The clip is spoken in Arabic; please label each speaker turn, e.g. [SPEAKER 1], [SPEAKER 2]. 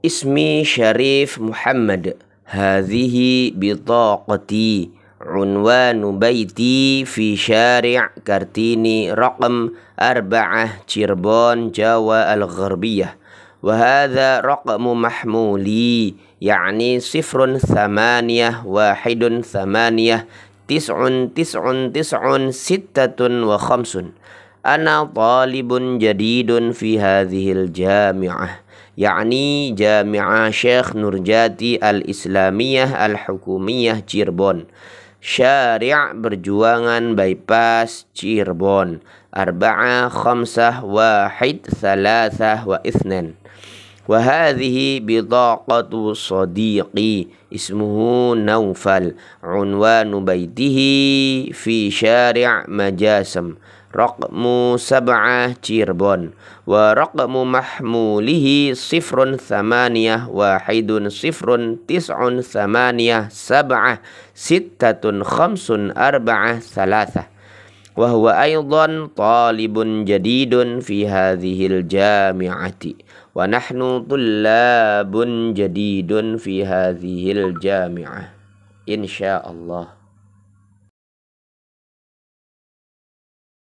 [SPEAKER 1] اسمي شريف محمد هذه بطاقتي عنوان بيتي في شارع كرتيني رقم أربعة شربون جاوة الغربية وهذا رقم محمولي يعني صفر ثمانية واحد ثمانية تسع تسع تسع ستة وخمس أنا طالب جديد في هذه الجامعة يعني جامعة شيخ نرجاتي الإسلامية الحكومية جيربون شارع Berjuangan بايباس جيربون أربعة خمسة واحد ثلاثة واثنين وهذه بطاقة صديقي اسمه نوفل عنوان بيته في شارع مجاسم Rokmu sab'ah Cirebon wa rokmu mahmulihi sifrun thamaniyah wahidun sifrun tis'un thamaniyah sab'ah sittatun khamsun arba'ah thalathah wa huwa aydan talibun jadidun fi hadhil jami'ati wa nahnu tullabun jadidun fi hadhil jami'ah insyaallah